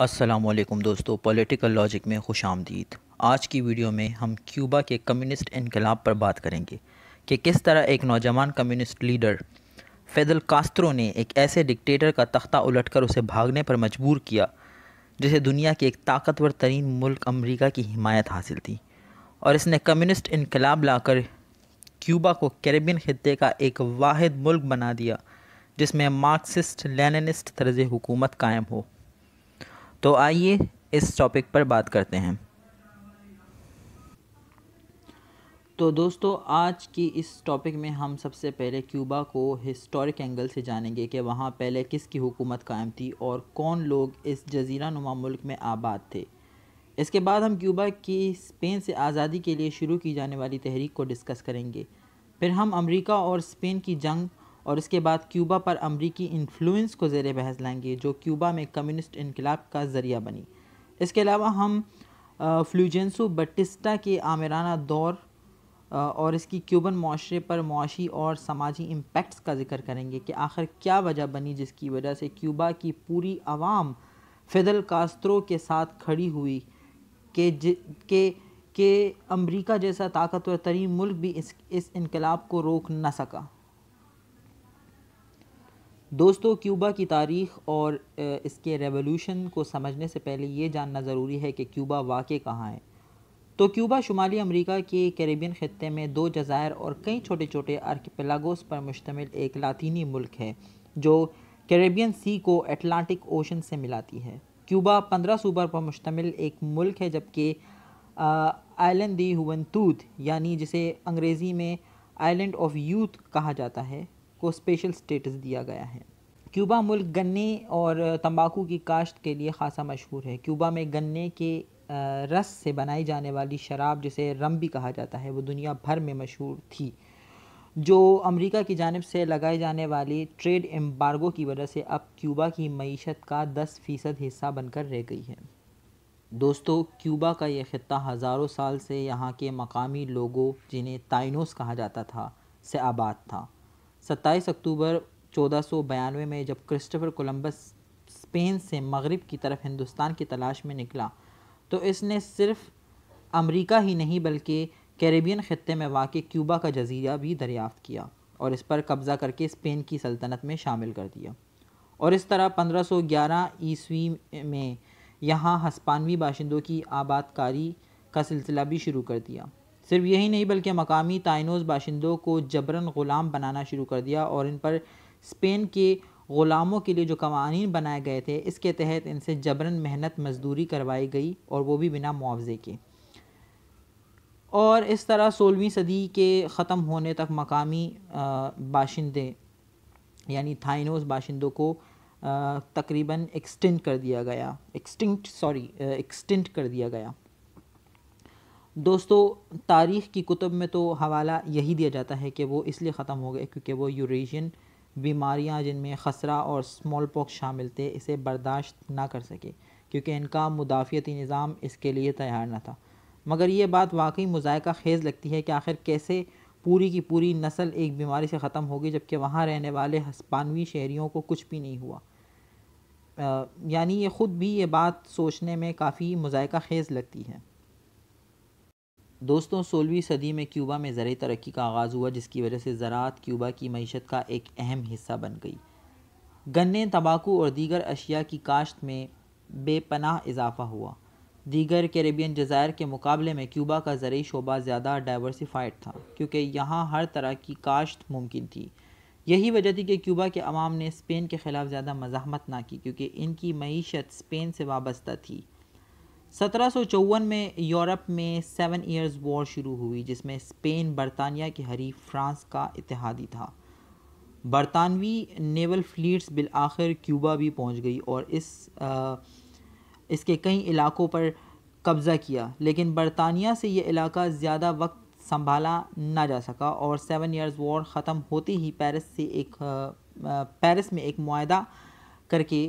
असलम दोस्तों political logic में खुश आमदीद आज की वीडियो में हम क्यूबा के कम्युनिस्ट इनकलाब पर बात करेंगे कि किस तरह एक नौजवान कम्युनिस्ट लीडर फैदल कास्त्रो ने एक ऐसे डिक्टेटर का तख्ता उलटकर उसे भागने पर मजबूर किया जिसे दुनिया के एक ताकतवर तरीन मुल्क अमरीका की हिमायत हासिल थी और इसने कम्युनिस्ट इनकलाब लाकर क्यूबा को कैरेबियन खत्े का एक वाद मुल्क बना दिया जिसमें मार्क्सिस्ट लेनिनिस्ट तर्ज हुकूमत कायम हो तो आइए इस टॉपिक पर बात करते हैं तो दोस्तों आज की इस टॉपिक में हम सबसे पहले क्यूबा को हिस्टोरिक एंगल से जानेंगे कि वहाँ पहले किसकी हुकूमत कायम थी और कौन लोग इस जजीरा नुमा मुल्क में आबाद थे इसके बाद हम क्यूबा की स्पेन से आज़ादी के लिए शुरू की जाने वाली तहरीक को डिस्कस करेंगे फिर हम अमेरिका और स्पेन की जंग और इसके बाद क्यूबा पर अमरीकी इन्फ्लुएंस को जेर बहस लाएंगे जो क्यूबा में कम्युनिस्ट इनकलाब का ज़रिया बनी इसके अलावा हम फ्लूजेंसो बटिस्टा के आमिराना दौर और इसकी क्यूबन माशरे पर मुशी और समाजी इम्पेक्ट्स का जिक्र करेंगे कि आखिर क्या वजह बनी जिसकी वजह से क्यूबा की पूरी आवाम फिदल कास्त्रो के साथ खड़ी हुई के ज, के के अमरीका जैसा ताकतवर तरीन मुल्क भी इस इस इनकलाब को रोक न सका दोस्तों क्यूबा की तारीख और इसके रेवोल्यूशन को समझने से पहले ये जानना ज़रूरी है कि क्यूबा वाक़ कहाँ है तो क्यूबा शुमाली अमेरिका के कैरेबियन ख़त्े में दो जजायर और कई छोटे छोटे आर्किपेलागोस पर मुश्तमिल एक लातीनी मुल्क है जो कैरेबियन सी को अटलांटिक ओशन से मिलाती है क्यूबा पंद्रह सूबा पर मुश्तमिल एक मुल्क है जबकि आइलैंड दी हुवनतूत यानी जिसे अंग्रेज़ी में आइलैंड ऑफ यूथ कहा जाता है को स्पेशल स्टेटस दिया गया है क्यूबा मुल्क गन्ने और तंबाकू की काश्त के लिए खासा मशहूर है क्यूबा में गन्ने के रस से बनाई जाने वाली शराब जिसे रम भी कहा जाता है वो दुनिया भर में मशहूर थी जो अमेरिका की जानब से लगाए जाने वाली ट्रेड एम्बार्गो की वजह से अब क्यूबा की मीशत का दस फ़ीसद हिस्सा बनकर रह गई है दोस्तों क्यूबा का यह ख़त्ता हज़ारों साल से यहाँ के मकामी लोगों जिन्हें ताइनोस कहा जाता था से आबाद था सत्ताईस अक्टूबर चौदह में जब क्रिस्टोफर कोलंबस स्पेन से मगरब की तरफ हिंदुस्तान की तलाश में निकला तो इसने सिर्फ अमेरिका ही नहीं बल्कि कैरेबियन खत्े में वाक़ क्यूबा का जजीरा भी दरियाफ्त किया और इस पर कब्ज़ा करके स्पेन की सल्तनत में शामिल कर दिया और इस तरह 1511 ईस्वी में यहाँ हस्पानवी बाशिंदों की आबादकारी का सिलसिला भी शुरू कर दिया सिर्फ यही नहीं बल्कि मकामी ताइनोज़ बाशिंदों को जबरन ग़ुलाम बनाना शुरू कर दिया और इन पर स्पेन के ग़ुलामों के लिए जो कवानीन बनाए गए थे इसके तहत इनसे जबरन मेहनत मजदूरी करवाई गई और वो भी बिना मुआवजे के और इस तरह सोलहवीं सदी के ख़त्म होने तक मकामी बाशिंदे यानी थाइनोस बाशिंदों को तकरीबन एक्सटेंड कर दिया गया एक्सटिंक्ट सॉरी एक्सटेंड कर दिया गया दोस्तों तारीख़ की कुतुब में तो हवाला यही दिया जाता है कि वो इसलिए ख़त्म हो गए क्योंकि वो यूरेशियन बीमारियां जिनमें खसरा और स्मॉल पॉक्स शामिल थे इसे बर्दाश्त ना कर सके क्योंकि इनका मुदाफ़ती निज़ाम इसके लिए तैयार ना था मगर ये बात वाकई मज़ायका खेज़ लगती है कि आखिर कैसे पूरी की पूरी नस्ल एक बीमारी से ख़त्म होगी जबकि वहाँ रहने वाले हस्पानवी शहरीों को कुछ भी नहीं हुआ यानी ये ख़ुद भी ये बात सोचने में काफ़ी मज़ायका खेज़ लगती है दोस्तों सोलहवीं सदी में क्यूबा में ज़रूरी तरक्की का आगाज़ हुआ जिसकी वजह से ज़रात क्यूबा की मीशत का एक अहम हिस्सा बन गई गन्ने तंबाकू और दीगर अशिया की काश्त में बेपनाह इजाफा हुआ दीगर कैरेबियन जजायर के मुकाबले में क्यूबा का ज़रिए शोबा ज़्यादा डाइवर्सिफाइड था क्योंकि यहाँ हर तरह की काश्त मुमकिन थी यही वजह थी कि क्यूबा के अवाम ने स्पेन के ख़िलाफ़ ज़्यादा मजामत ना की क्योंकि इनकी मीशत स्पेन से वाबस्ता थी सत्रह में यूरोप में सेवन ईयर्स वॉर शुरू हुई जिसमें स्पेन बरतानिया के हरीफ फ्रांस का इतिहादी था बरतानवी नेवल फ्लीट्स बिल आखिर क्यूबा भी पहुंच गई और इस आ, इसके कई इलाकों पर कब्ज़ा किया लेकिन बरतानिया से ये इलाका ज़्यादा वक्त संभाला ना जा सका और सेवन ईयर्स वॉर ख़त्म होते ही पेरिस से एक पेरिस में एक माहा करके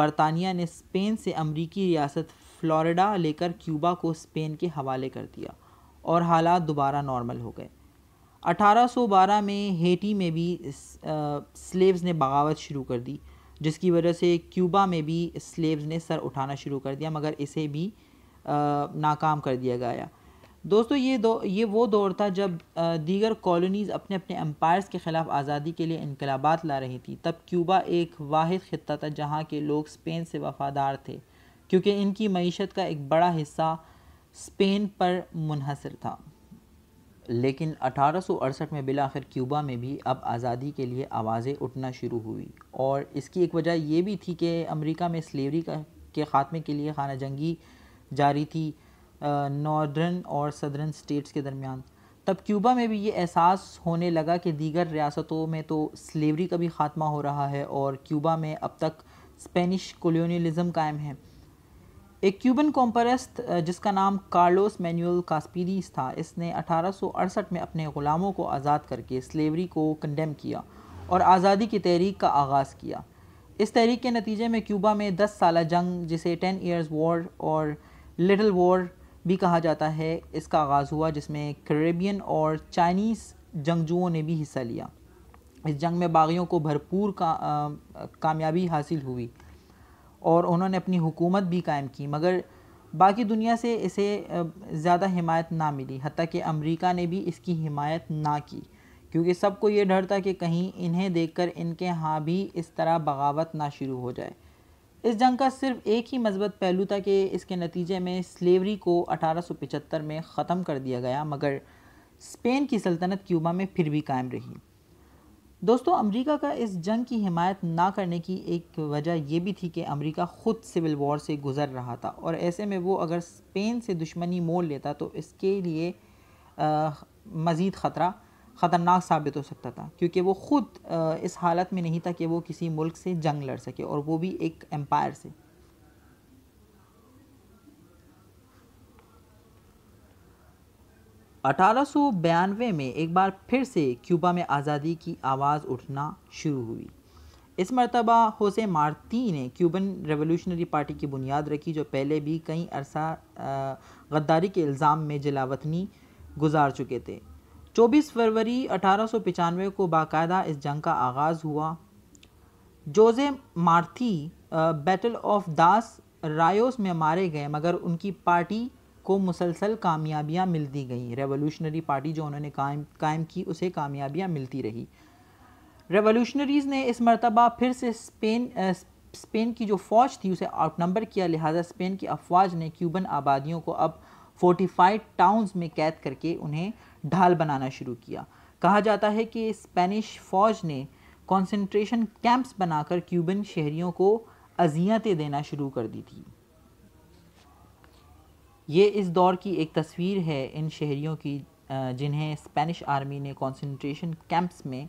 बरतानिया ने स्पेन से अमरीकी रियासत फ्लोरिडा लेकर क्यूबा को स्पेन के हवाले कर दिया और हालात दोबारा नॉर्मल हो गए 1812 में हेटी में भी स्लेव्स ने बगावत शुरू कर दी जिसकी वजह से क्यूबा में भी स्लेव्स ने सर उठाना शुरू कर दिया मगर इसे भी आ, नाकाम कर दिया गया दोस्तों ये दो ये वो दौर था जब दीगर कॉलोनीज़ अपने अपने एम्पायर्स के ख़िलाफ़ आज़ादी के लिए इनकलाबात ला रही थी तब क्यूबा एक वाद ख़त्ता था जहाँ के लोग स्पेन से वफ़ादार थे क्योंकि इनकी मीशत का एक बड़ा हिस्सा स्पेन पर मुनहसर था लेकिन अठारह में बिलाखिर क्यूबा में भी अब आज़ादी के लिए आवाज़ें उठना शुरू हुई और इसकी एक वजह यह भी थी कि अमेरिका में स्लेवरी का के ख़ात्मे के लिए खाना जंगी जारी थी नॉर्दर्न और सदर्न स्टेट्स के दरमियान तब क्यूबा में भी ये एहसास होने लगा कि दीगर रियासतों में तो स्लेवरी का भी ख़ात्मा हो रहा है और क्यूबा में अब तक स्पेनिश कोलोनियलिज़म कायम है एक क्यूबन कॉम्परस्त जिसका नाम कार्लोस मैनुअल कास्पीरीस था इसने अठारह में अपने ग़ुलामों को आज़ाद करके स्लेवरी को कंडेम किया और आज़ादी की तहरीक का आगाज़ किया इस तहरीक के नतीजे में क्यूबा में 10 साल जंग जिसे 10 ईयर्स वॉर और लिटिल वॉर भी कहा जाता है इसका आगाज़ हुआ जिसमें करेबियन और चाइनीज़ जंगजुओं ने भी हिस्सा लिया इस जंग में बागियों को भरपूर का, आ, कामयाबी हासिल हुई और उन्होंने अपनी हुकूमत भी कायम की मगर बाकी दुनिया से इसे ज़्यादा हिमायत ना मिली हती कि अमरीका ने भी इसकी हिमायत ना की क्योंकि सबको ये डर था कि कहीं इन्हें देखकर इनके यहाँ भी इस तरह बगावत ना शुरू हो जाए इस जंग का सिर्फ एक ही मजबत पहलू था कि इसके नतीजे में स्लेवरी को 1875 में ख़त्म कर दिया गया मगर स्पेन की सल्तनत क्यूबा में फिर भी कायम रही दोस्तों अमेरिका का इस जंग की हिमायत ना करने की एक वजह यह भी थी कि अमेरिका ख़ुद सिविल वॉर से गुज़र रहा था और ऐसे में वो अगर स्पेन से दुश्मनी मोड़ लेता तो इसके लिए मज़ीद ख़तरा ख़तरनाक साबित हो सकता था क्योंकि वो ख़ुद इस हालत में नहीं था कि वो किसी मुल्क से जंग लड़ सके और वो भी एक एम्पायर से अठारह में एक बार फिर से क्यूबा में आज़ादी की आवाज़ उठना शुरू हुई इस मरतबा होसे मार्ती ने क्यूबन रेवोल्यूशनरी पार्टी की बुनियाद रखी जो पहले भी कई अरसा गद्दारी के इल्ज़ाम में जिलावतनी गुजार चुके थे 24 फरवरी अठारह को बाकायदा इस जंग का आगाज़ हुआ जोजे मार्थी बैटल ऑफ दास रायोस में मारे गए मगर उनकी पार्टी को मुसलसल कामयाबियाँ मिलती गईं रेवोल्यूशनरी पार्टी जो उन्होंने कायम कायम की उसे कामयाबियाँ मिलती रही रेवोल्यूशनरीज़ ने इस मरतबा फिर से स्पेन स्पेन की जो फ़ौज थी उसे आउट नंबर किया लिहाजा स्पेन की अफवाज ने क्यूबन आबादियों को अब फोर्टिफाइड टाउन्स में कैद करके उन्हें ढाल बनाना शुरू किया कहा जाता है कि स्पेनिश फ़ौज ने कॉन्सेंट्रेशन कैंप्स बनाकर क्यूबन शहरीों को अजियतें देना शुरू कर दी थी ये इस दौर की एक तस्वीर है इन शहरीों की जिन्हें स्पेनिश आर्मी ने कॉन्सेंट्रेशन कैंप्स में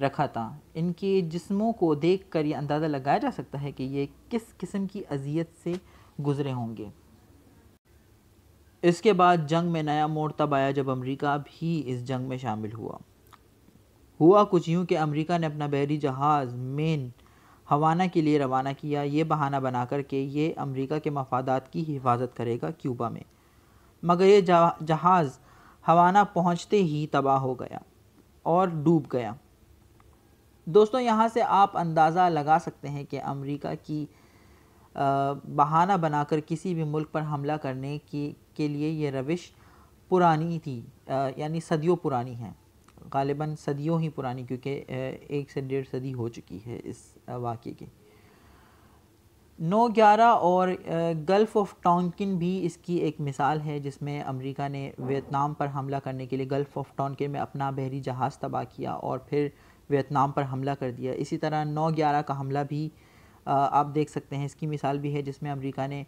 रखा था इनके जिस्मों को देख कर ये अंदाज़ा लगाया जा सकता है कि ये किस किस्म की अजियत से गुज़रे होंगे इसके बाद जंग में नया मोड़ तब आया जब अमेरिका भी इस जंग में शामिल हुआ हुआ कुछ यूँ कि अमेरिका ने अपना बहरी जहाज़ मेन हवाना के लिए रवाना किया ये बहाना बना कर के ये अमरीका के मफादात की हिफाजत करेगा क्यूबा में मगर ये जहाज़ हवाना पहुँचते ही तबाह हो गया और डूब गया दोस्तों यहाँ से आप अंदाज़ा लगा सकते हैं कि अमरीका की बहाना बनाकर किसी भी मुल्क पर हमला करने की के लिए ये रविश पुरानी थी यानी सदियों पुरानी है गालिबा सदियों ही पुरानी क्योंकि एक से डेढ़ सदी हो चुकी है इस वाक़े की नौ ग्यारह और गल्फ़ ऑफ टॉन्किन भी इसकी एक मिसाल है जिसमें अमेरिका ने वियतनाम पर हमला करने के लिए गल्फ़ ऑफ टॉन्किन में अपना बहरी जहाज़ तबाह किया और फिर वियतनाम पर हमला कर दिया इसी तरह नौ ग्यारह का हमला भी आप देख सकते हैं इसकी मिसाल भी है जिसमें अमेरिका ने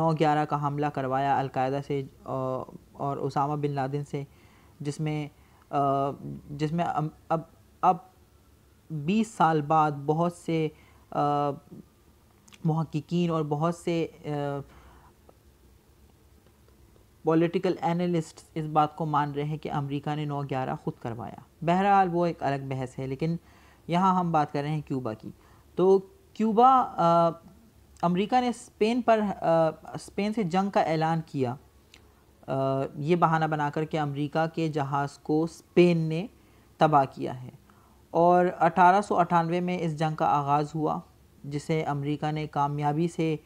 नौ ग्यारह का हमला करवाया अलकायदा से और उसामा बिन लादिन से जिसमें जिसमें अब अब बीस साल बाद बहुत से महक्कीन और बहुत से पॉलिटिकल एनालिस्ट इस बात को मान रहे हैं कि अमेरिका ने नौ ग्यारह खुद करवाया बहरहाल वो एक अलग बहस है लेकिन यहाँ हम बात कर रहे हैं क्यूबा की तो क्यूबा अमेरिका ने स्पेन पर आ, स्पेन से जंग का ऐलान किया आ, ये बहाना बनाकर के अमेरिका के जहाज़ को स्पेन ने तबाह किया है और अठारह में इस जंग का आगाज़ हुआ जिसे अमेरिका ने कामयाबी से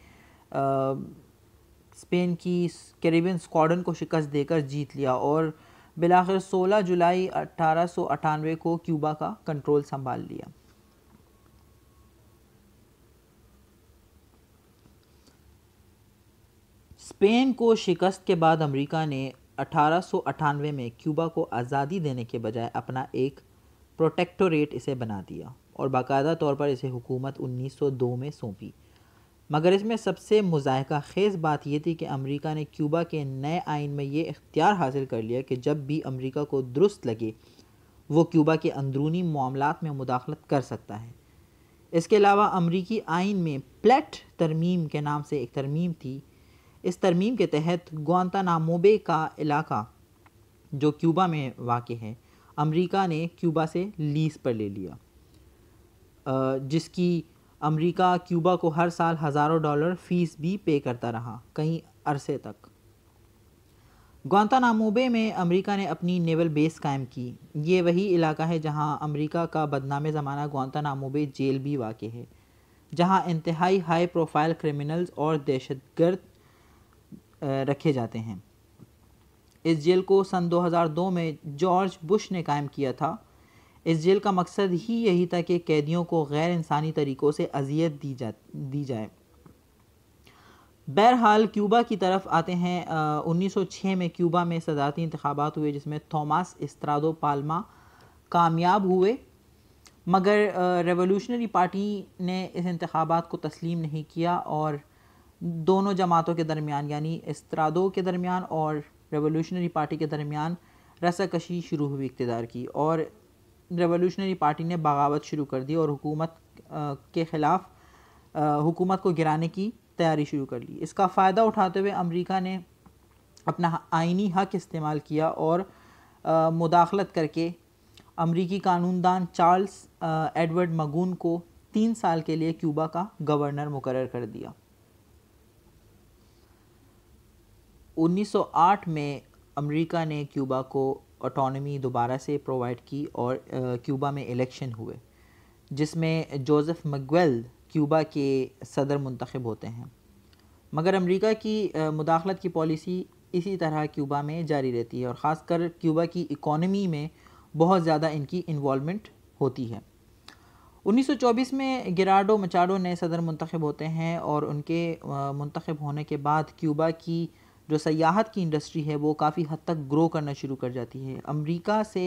स्पेन की कैरेबियन स्क्वाडन को शिकस्त देकर जीत लिया और बिलाखिर 16 जुलाई अठारह को क्यूबा का कंट्रोल संभाल लिया स्पेन को शिकस्त के बाद अमेरिका ने अठारह में क्यूबा को आज़ादी देने के बजाय अपना एक प्रोटेक्टोरेट इसे बना दिया और बाकायदा तौर पर इसे हुकूमत 1902 में सौंपी मगर इसमें सबसे मुजाहका खेज बात यह थी कि अमेरिका ने क्यूबा के नए आइन में ये इख्तियार हासिल कर लिया कि जब भी अमेरिका को दुरुस्त लगे वो क्यूबा के अंदरूनी मामला में मुदाखलत कर सकता है इसके अलावा अमरीकी आइन में प्लेट तरमीम के नाम से एक तरमीम थी इस तरमीम के तहत ग्वानतानामोबे का इलाका जो क्यूबा में वाक़ है अमेरिका ने क्यूबा से लीज़ पर ले लिया जिसकी अमेरिका क्यूबा को हर साल हज़ारों डॉलर फीस भी पे करता रहा कई अरसे तक ग्वांतानामोबे में अमेरिका ने अपनी नेवल बेस कायम की ये वही इलाका है जहां अमेरिका का बदनाम ज़माना ग्वांतानामोबे जेल भी वाक़ है जहां इंतहाई हाई प्रोफाइल क्रिमिनल्स और दहशतगर्द रखे जाते हैं इस जेल को सन 2002 में जॉर्ज बुश ने कायम किया था इस जेल का मकसद ही यही था कि कैदियों को गैर इंसानी तरीक़ों से अजियत दी जा दी जाए बहरहाल क्यूबा की तरफ आते हैं आ, 1906 में क्यूबा में सदारती इंतबात हुए जिसमें थॉमस इस्त्रादो पालमा कामयाब हुए मगर रेवोल्यूशनरी पार्टी ने इस इंतबात को तस्लीम नहीं किया और दोनों जमातों के दरमियान यानी इस्त्रादो के दरमियान और रेवोल्यूशनरी पार्टी के दरमियान रसाकशी शुरू हुई इकतदार की और रेवोल्यूशनरी पार्टी ने बगावत शुरू कर दी और हुकूमत के ख़िलाफ़ हुकूमत को गिराने की तैयारी शुरू कर ली इसका फ़ायदा उठाते हुए अमेरिका ने अपना आइनी हक इस्तेमाल किया और मुदाखलत करके अमरीकी कानूनदान चार्ल्स एडवर्ड मगून को तीन साल के लिए क्यूबा का गवर्नर मुकर कर दिया 1908 में अमेरिका ने क्यूबा को ऑटोनमी दोबारा से प्रोवाइड की और क्यूबा में इलेक्शन हुए जिसमें जोसेफ मगवेल क्यूबा के सदर मंतखब होते हैं मगर अमेरिका की मुदाखलत की पॉलिसी इसी तरह क्यूबा में जारी रहती है और ख़ासकर क्यूबा की इकोनमी में बहुत ज़्यादा इनकी इन्वॉलमेंट होती है 1924 में गिराडो मचाडो नए सदर मंतखब होते हैं और उनके मंतखब होने के बाद क्यूबा की जो सयाहत की इंडस्ट्री है वो काफ़ी हद तक ग्रो करना शुरू कर जाती है अमेरिका से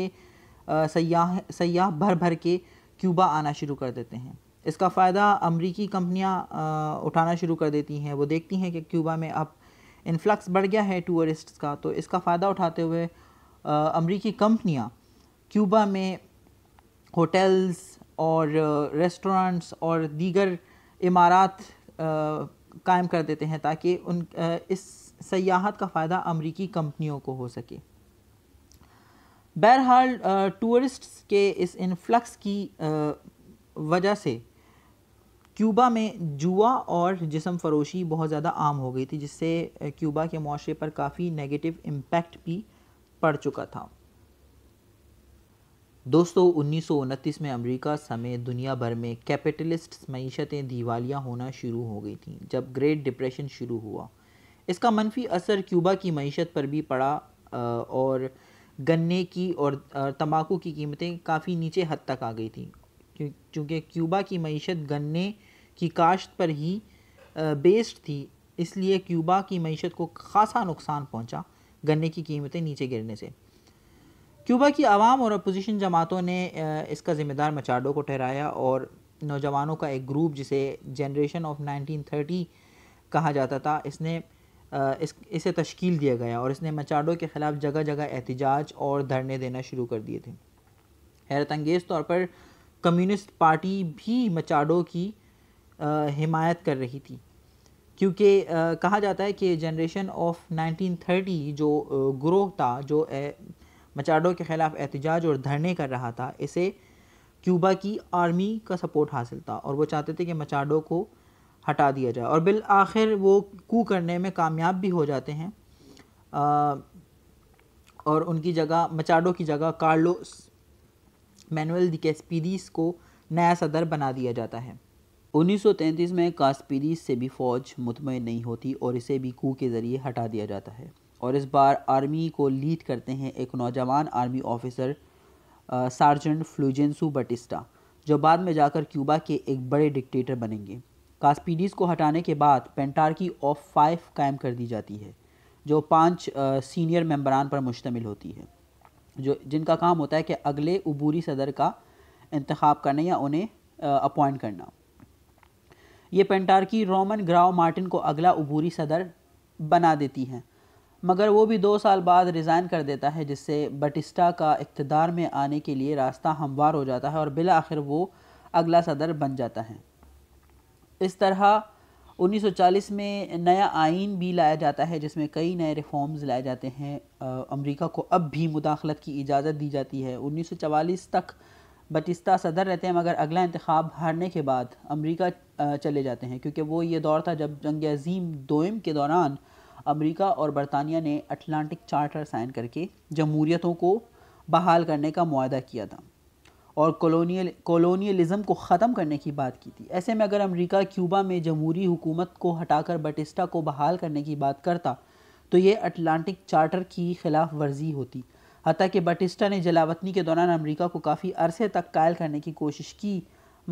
सयाह सयाह भर भर के क्यूबा आना शुरू कर देते हैं इसका फ़ायदा अमरीकी कंपनियाँ उठाना शुरू कर देती हैं वो देखती हैं कि क्यूबा में अब इन्फ्लक्स बढ़ गया है टूरिस्ट का तो इसका फ़ायदा उठाते हुए अमरीकी कंपनियाँ क्यूबा में होटल्स और रेस्टोरेंट्स और दीगर इमारत कायम कर देते हैं ताकि उन इस सयाहत का फ़ायदा अमरीकी कंपनियों को हो सके बहरहाल टूरिस्ट के इस इनफ्लक्स की वजह से क्यूबा में जुआ और जिसम फरोशी बहुत ज़्यादा आम हो गई थी जिससे क्यूबा के माशरे पर काफ़ी नेगेटिव इम्पेक्ट भी पड़ चुका था दोस्तों उन्नीस में अमेरिका समेत दुनिया भर में कैपिटलिस्ट मीशतें दिवालियाँ होना शुरू हो गई थीं जब ग्रेट डिप्रेशन शुरू हुआ इसका मनफी असर क्यूबा की मीशत पर भी पड़ा और गन्ने की और तम्बाकू की कीमतें काफ़ी नीचे हद तक आ गई थी क्योंकि क्यूबा की मीशत गन्ने की काश्त पर ही बेस्ड थी इसलिए क्यूबा की मीशत को खासा नुकसान पहुंचा गन्ने की कीमतें नीचे गिरने से क्यूबा की आवाम और अपोजिशन जमातों ने इसका ज़िम्मेदार मचाडो को ठहराया और नौजवानों का एक ग्रुप जिसे जनरेशन ऑफ 1930 कहा जाता था इसने इस इसे तश्कील दिया गया और इसने मचाडो के ख़िलाफ़ जगह जगह एहतजाज और धरने देना शुरू कर दिए थे हैरत अंगेज़ तौर पर कम्युनिस्ट पार्टी भी मचाडो की आ, हिमायत कर रही थी क्योंकि कहा जाता है कि जनरेशन ऑफ 1930 जो ग्रोह था जो मचाडो के ख़िलाफ़ एहतजाज और धरने कर रहा था इसे क्यूबा की आर्मी का सपोर्ट हासिल था और वो चाहते थे कि मचाडो को हटा दिया जाए और बिल आखिर वो कू करने में कामयाब भी हो जाते हैं आ, और उनकी जगह मचाडो की जगह कार्लोस मैनुअल दिकेस्पीदीस को नया सदर बना दिया जाता है 1933 में कास्पीरीस से भी फ़ौज मुतम नहीं होती और इसे भी कू के ज़रिए हटा दिया जाता है और इस बार आर्मी को लीड करते हैं एक नौजवान army officer sergeant Fulgencio Batista जो बाद में जाकर क्यूबा के एक बड़े डिक्टेटर बनेंगे कास्पीडीज़ को हटाने के बाद पेंटार्की ऑफ फाइव कायम कर दी जाती है जो पांच सीनियर मेम्बरान पर मुश्तमिल होती है जो जिनका काम होता है कि अगले अबूरी सदर का इंतखब करना या उन्हें अपॉइंट करना ये पेंटार्की रोमन ग्राव मार्टिन को अगला अबूरी सदर बना देती हैं मगर वो भी दो साल बाद रिज़ाइन कर देता है जिससे बटिस्टा का इकतदार में आने के लिए रास्ता हमवार हो जाता है और बिला आखिर वो अगला सदर बन जाता है इस तरह 1940 में नया आइन भी लाया जाता है जिसमें कई नए रिफॉर्म्स लाए जाते हैं अमेरिका को अब भी मुदाखलत की इजाज़त दी जाती है 1944 तक बटिस्ता सदर रहते हैं मगर अगला इंतखब हारने के बाद अमेरिका चले जाते हैं क्योंकि वो ये दौर था जब जंग अजीम दोम के दौरान अमेरिका और बरतानिया ने अटलांटिक चार्टर साइन करके जमहूरीतों को बहाल करने का माह किया था और कॉलोनियल कॉलोनियलिज़म को ख़त्म करने की बात की थी ऐसे में अगर अमेरिका क्यूबा में जमहूरी हुकूमत को हटाकर बटिस्टा को बहाल करने की बात करता तो ये अटलांटिक चार्टर की खिलाफ वर्जी होती हती कि बटिस्टा ने जलावतनी के दौरान अमेरिका को काफ़ी अरसे तक कायल करने की कोशिश की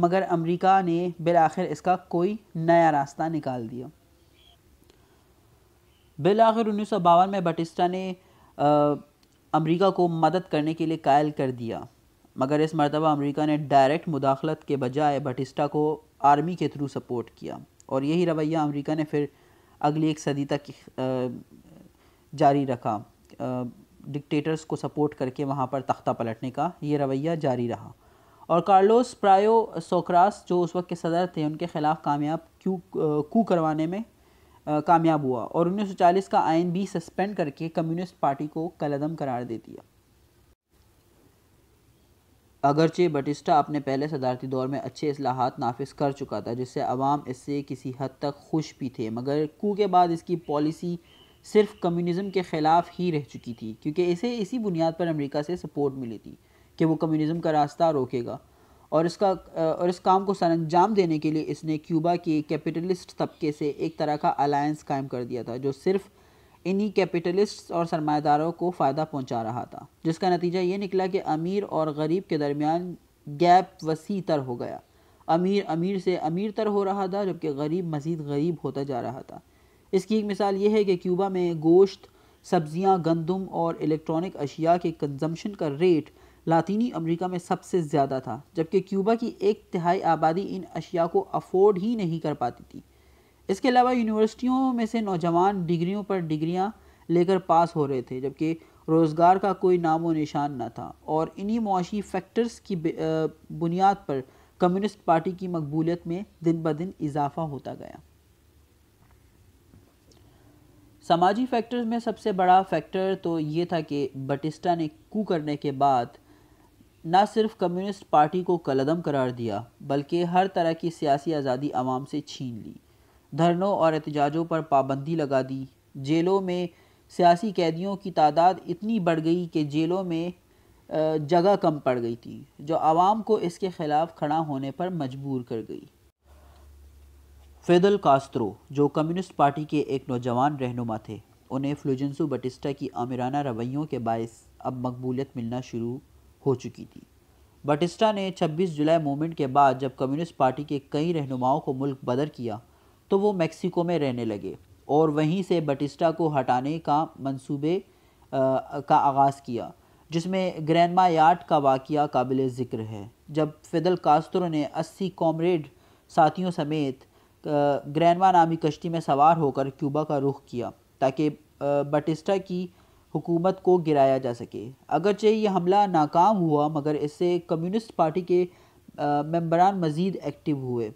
मगर अमेरिका ने आखिर इसका कोई नया रास्ता निकाल दिया आखिर उन्नीस सौ बावन में बटिस्टा ने अमेरिका को मदद करने के लिए कायल कर दिया मगर इस मरतबा अमरीका ने डायरेक्ट मुदाखलत के बजाय बटिस्टा को आर्मी के थ्रू सपोर्ट किया और यही रवैया अमरीका ने फिर अगली एक सदी तक जारी रखा डिक्टेटर्स को सपोर्ट करके वहाँ पर तख्ता पलटने का ये रवैया जारी रहा और कार्लोस प्रायो सोक्रास जो उस वक्त के सदर थे उनके ख़िलाफ़ कामयाब क्यों कू करवाने में कामयाब हुआ और 1940 का आयन भी सस्पेंड करके कम्युनिस्ट पार्टी को कलदम करार दे दिया अगरचे बटिस्टा अपने पहले सदारती दौर में अच्छे असलाहत नाफिज कर चुका था जिससे आवाम इससे किसी हद तक खुश भी थे मगर कू के बाद इसकी पॉलिसी सिर्फ कम्युनिज़म के ख़िलाफ़ ही रह चुकी थी क्योंकि इसे इसी बुनियाद पर अमेरिका से सपोर्ट मिली थी कि वो कम्युनिज्म का रास्ता रोकेगा और इसका और इस काम को सर अंजाम देने के लिए इसने क्यूबा के कैपिटलिस्ट तबके से एक तरह का अलायंस कायम कर दिया था जो सिर्फ इन्हीं कैपिटलिस्ट और सरमादारों को फ़ायदा पहुंचा रहा था जिसका नतीजा ये निकला कि अमीर और गरीब के दरमियान गैप वसी तर हो गया अमीर अमीर से अमीर तर हो रहा था जबकि गरीब मज़ीद गरीब होता जा रहा था इसकी एक मिसाल ये है कि क्यूबा में गोश्त सब्जियां, गंदम और इलेक्ट्रॉनिक अशिया के कंजम्पशन का रेट लातीनी अमेरिका में सबसे ज़्यादा था जबकि क्यूबा की एक तिहाई आबादी इन अशिया को अफोर्ड ही नहीं कर पाती थी इसके अलावा यूनिवर्सिटियों में से नौजवान डिग्रियों पर डिग्रियां लेकर पास हो रहे थे जबकि रोज़गार का कोई नामो निशान न था और इन्हीं मुआशी फैक्टर्स की बुनियाद पर कम्युनिस्ट पार्टी की मकबूलियत में दिन ब दिन इजाफा होता गया सामाजिक फैक्टर्स में सबसे बड़ा फैक्टर तो ये था कि बटिस्टा ने कू करने के बाद न सिर्फ कम्युनिस्ट पार्टी को कलदम करार दिया बल्कि हर तरह की सियासी आज़ादी आवाम से छीन ली धरनों और एहतजाजों पर पाबंदी लगा दी जेलों में सियासी कैदियों की तादाद इतनी बढ़ गई कि जेलों में जगह कम पड़ गई थी जो आवाम को इसके ख़िलाफ़ खड़ा होने पर मजबूर कर गई फेदल कास्त्रो जो कम्युनिस्ट पार्टी के एक नौजवान रहनुमा थे उन्हें फ्लुजेंसो बटिस्टा की आमिराना रवैयों के बायस अब मकबूलियत मिलना शुरू हो चुकी थी बटिस्टा ने 26 जुलाई मूवमेंट के बाद जब कम्युनिस्ट पार्टी के कई रहनुमाओं को मुल्क बदर किया तो वो मैक्सिको में रहने लगे और वहीं से बटिस्टा को हटाने का मंसूबे का आगाज़ किया जिसमें ग्रैंडमा याट का वाक़ काबिल ज़िक्र है जब फिदल कास्त्रो ने 80 कॉमरेड साथियों समेत ग्रैंडमा नामी कश्ती में सवार होकर क्यूबा का रुख किया ताकि बटिस्टा की हुकूमत को गिराया जा सके अगरचे ये हमला नाकाम हुआ मगर इससे कम्युनिस्ट पार्टी के मेम्बरान मज़ीद एक्टिव हुए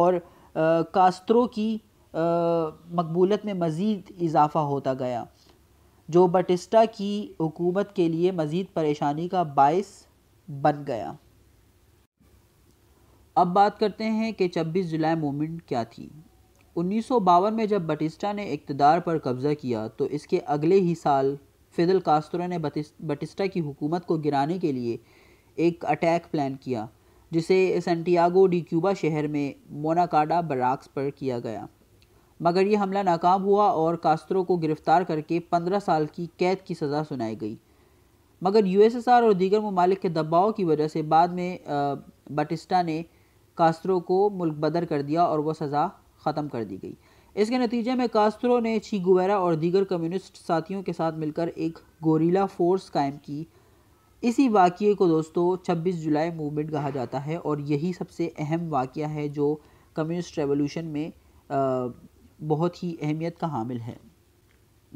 और कास्तरों की मकबूलत में मज़ीद इजाफ़ा होता गया जो बटिस्टा की हुकूमत के लिए मज़ीद परेशानी का बायस बन गया अब बात करते हैं कि 26 जुलाई मूवमेंट क्या थी उन्नीस में जब बटिस्टा ने इकतदार पर कब्ज़ा किया तो इसके अगले ही साल फिदल कास्तरो ने बटिस्टा की हुकूमत को गिराने के लिए एक अटैक प्लान किया जिसे सेंटियागो डी क्यूबा शहर में मोनाकाडा बराक्स पर किया गया मगर यह हमला नाकाम हुआ और कास्त्रो को गिरफ़्तार करके पंद्रह साल की कैद की सज़ा सुनाई गई मगर यूएसएसआर और दीगर ममालिक के दबाव की वजह से बाद में बटिस्टा ने कास्त्रो को मुल्क बदर कर दिया और वह सज़ा ख़त्म कर दी गई इसके नतीजे में कास्त्रो ने चीगुवेरा और दीगर कम्युनिस्ट साथियों के साथ मिलकर एक गोरीला फोर्स कायम की इसी वाक्य को दोस्तों 26 जुलाई मूवमेंट कहा जाता है और यही सबसे अहम वाक्य है जो कम्युनिस्ट रेवोल्यूशन में आ, बहुत ही अहमियत का हामिल है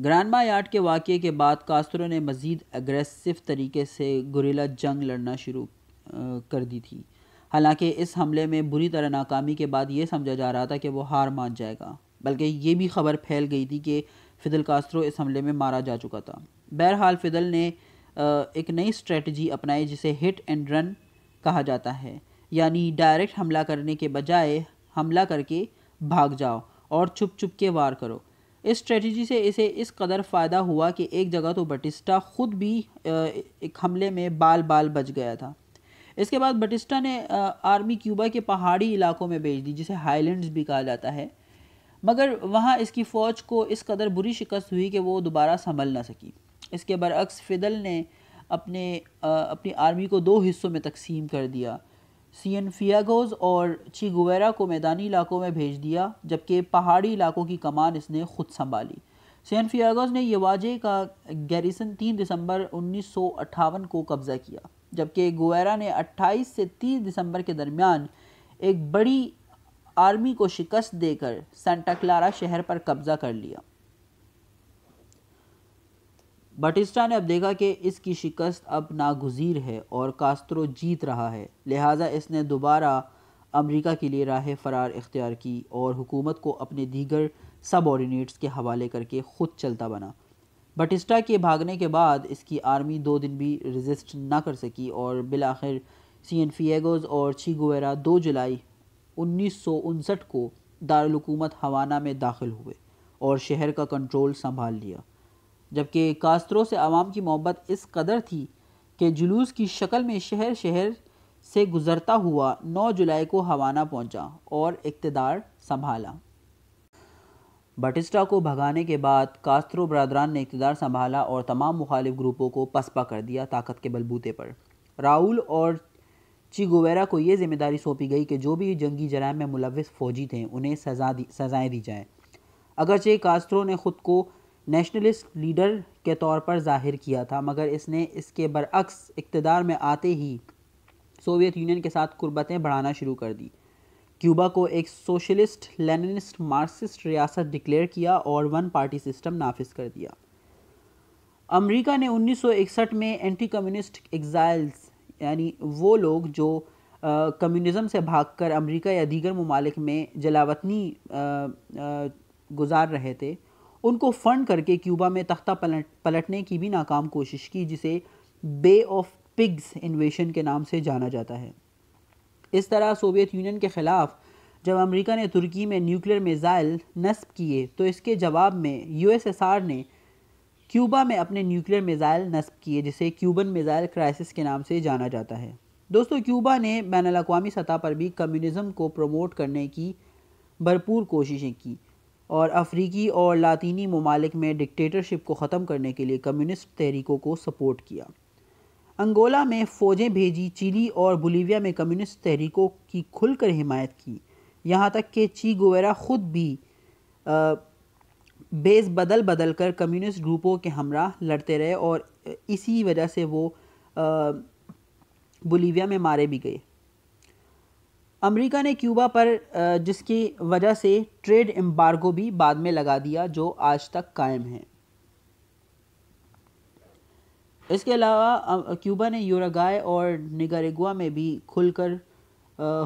ग्रांडमा यार्ड के वाक़े के बाद कास्तरो ने मज़ीद अग्रेसिव तरीके से गुरिला जंग लड़ना शुरू कर दी थी हालांकि इस हमले में बुरी तरह नाकामी के बाद ये समझा जा रहा था कि वो हार मान जाएगा बल्कि ये भी खबर फैल गई थी कि फ़िदल कास्त्रो इस हमले में मारा जा चुका था बहरहाल फ़िदल ने एक नई स्ट्रेटजी अपनाई जिसे हिट एंड रन कहा जाता है यानी डायरेक्ट हमला करने के बजाय हमला करके भाग जाओ और छुप छुप के वार करो इस स्ट्रेटजी से इसे इस कदर फ़ायदा हुआ कि एक जगह तो बटिस्टा ख़ुद भी एक हमले में बाल बाल बच गया था इसके बाद बटिस्टा ने आर्मी क्यूबा के पहाड़ी इलाकों में भेज दी जिसे हाइलैंड्स भी कहा जाता है मगर वहाँ इसकी फ़ौज को इस कदर बुरी शिकस्त हुई कि वो दोबारा संभल ना सकी इसके बरक्स फ़िदल ने अपने आ, अपनी आर्मी को दो हिस्सों में तकसीम कर दिया एन फियागोज और चिगुवेरा को मैदानी इलाकों में भेज दिया जबकि पहाड़ी इलाकों की कमान इसने खुद संभाली एन फियागोज ने यह वाजे का गैरिसन तीन दिसंबर उन्नीस को कब्ज़ा किया जबकि गुवेरा ने 28 से 30 दिसंबर के दरमियान एक बड़ी आर्मी को शिकस्त देकर सेंटा क्लारा शहर पर कब्ज़ा कर लिया बटिस्टा ने अब देखा कि इसकी शिकस्त अब नागजीर है और कास्त्रो जीत रहा है लिहाजा इसने दोबारा अमेरिका के लिए राह फरार इख्तियार की और हुकूमत को अपने दीगर सबॉर्डिनेट्स के हवाले करके ख़ुद चलता बना बटिस्टा के भागने के बाद इसकी आर्मी दो दिन भी रजिस्ट ना कर सकी और आखिर सी एन और छीगोरा दो जुलाई उन्नीस सौ उनसठ को दारकूमत हवाना में दाखिल हुए और शहर का कंट्रोल संभाल लिया जबकि कास्त्रो से आवाम की मोहब्बत इस कदर थी कि जुलूस की शक्ल में शहर शहर से गुज़रता हुआ 9 जुलाई को हवाना पहुंचा और इकतदार संभाला बटिस्टा को भगाने के बाद कास्त्रो बरदरान ने इकतदार संभाला और तमाम मुखालिफ ग्रुपों को पसपा कर दिया ताकत के बलबूते पर राहुल और चिगोवेरा को ये जिम्मेदारी सौंपी गई कि जो भी जंगी जराय में मुलविस फौजी थे उन्हें सजा दी सजाएँ दी जाएँ अगरचे कास्त्रो ने ख़ुद को नेशनलिस्ट लीडर के तौर पर जाहिर किया था मगर इसने इसके बरअक्स इकतदार में आते ही सोवियत यूनियन के साथ कुर्बतें बढ़ाना शुरू कर दी क्यूबा को एक सोशलिस्ट लेनिनिस्ट मार्क्सिस्ट रियासत डिक्लेयर किया और वन पार्टी सिस्टम नाफिज कर दिया अमेरिका ने 1961 में एंटी कम्युनिस्ट एग्जाइल्स यानी वो लोग जो कम्युनिज्म से भागकर अमेरिका या दीगर ममालिक में जलावतनी गुजार रहे थे उनको फंड करके क्यूबा में तख्ता पलट पलटने की भी नाकाम कोशिश की जिसे बे ऑफ पिग्स इन्वेशन के नाम से जाना जाता है इस तरह सोवियत यूनियन के ख़िलाफ़ जब अमेरिका ने तुर्की में न्यूक्लियर मिज़ाइल नस्ब किए तो इसके जवाब में यूएसएसआर ने क्यूबा में अपने न्यूक्लियर मिज़ाइल नस्ब किए जिसे क्यूबन मिज़ाइल क्राइसिस के नाम से जाना जाता है दोस्तों क्यूबा ने बैन अवी सतह पर भी कम्युनिज्म को प्रमोट करने की भरपूर कोशिशें की और अफ्रीकी और लातीनी ममालिक में डिक्टेटरशिप को ख़त्म करने के लिए कम्युनिस्ट तहरीकों को सपोर्ट किया अंगोला में फ़ौजें भेजी चिली और बोलीविया में कम्युनिस्ट तहरीकों की खुलकर हिमायत की यहाँ तक कि ची गोवेरा ख़ुद भी आ, बेस बदल बदल कर कम्युनिस्ट ग्रुपों के हमरा लड़ते रहे और इसी वजह से वो बोलीविया में मारे भी गए अमेरिका ने क्यूबा पर जिसकी वजह से ट्रेड एम्बार्गो भी बाद में लगा दिया जो आज तक कायम है इसके अलावा क्यूबा ने यूरागाय और निगारेगुआ में भी खुलकर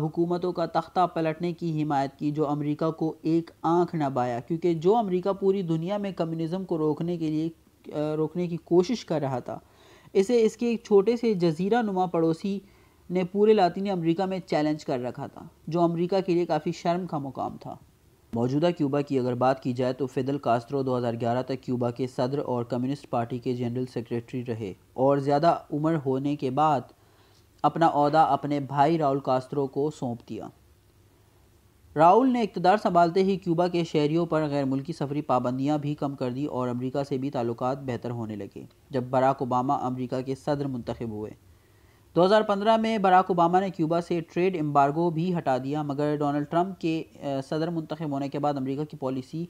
हुकूमतों का तख्ता पलटने की हिमायत की जो अमेरिका को एक आंख न बाया क्योंकि जो अमेरिका पूरी दुनिया में कम्युनिज्म को रोकने के लिए रोकने की कोशिश कर रहा था इसे इसके एक छोटे से जजीरा नुमा पड़ोसी ने पूरे लातिनी अमेरिका में चैलेंज कर रखा था जो अमेरिका के लिए काफ़ी शर्म का मुकाम था मौजूदा क्यूबा की अगर बात की जाए तो फिदल कास्त्रो 2011 तक क्यूबा के सदर और कम्युनिस्ट पार्टी के जनरल सेक्रेटरी रहे और ज़्यादा उम्र होने के बाद अपना अहदा अपने भाई राहुल कास्त्रो को सौंप दिया राहुल ने इकतदार संभालते ही क्यूबा के शहरीों पर गैर मुल्की सफरी पाबंदियाँ भी कम कर दी और अमरीका से भी ताल्लुक बेहतर होने लगे जब बराक ओबामा अमरीका के सदर मुंतखब हुए 2015 में बराक ओबामा ने क्यूबा से ट्रेड एम्बार्गो भी हटा दिया मगर डोनाल्ड ट्रंप के सदर मुंतखब होने के बाद अमेरिका की पॉलिसी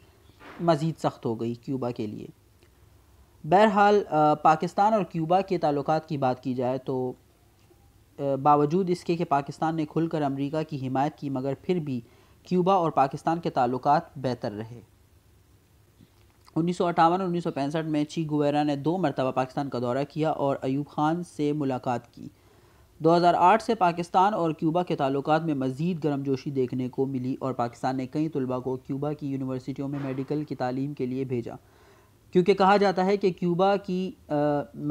मज़ीद सख्त हो गई क्यूबा के लिए बहरहाल पाकिस्तान और क्यूबा के ताल्लुक की बात की जाए तो बावजूद इसके कि पाकिस्तान ने खुलकर अमेरिका की हिमायत की मगर फिर भी क्यूबा और पाकिस्तान के ताल्लुक बेहतर रहे उन्नीस सौ अठावन और उन्नीस सौ पैंसठ में ची गुवेरा ने दो मरतबा पाकिस्तान का दौरा किया और अयूब खान से मुलाकात की 2008 से पाकिस्तान और क्यूबा के ताल्लुक में मज़ीद गर्मजोशी देखने को मिली और पाकिस्तान ने कई तलबा को क्यूबा की यूनिवर्सिटियों में मेडिकल की तालीम के लिए भेजा क्योंकि कहा जाता है कि क्यूबा की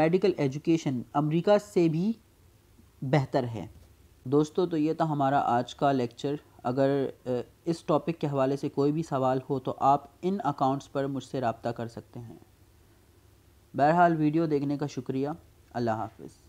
मेडिकल एजुकेशन अमेरिका से भी बेहतर है दोस्तों तो ये था हमारा आज का लेक्चर अगर इस टॉपिक के हवाले से कोई भी सवाल हो तो आप इन अकाउंट्स पर मुझसे रबता कर सकते हैं बहरहाल वीडियो देखने का शुक्रिया अल्लाह हाफिज़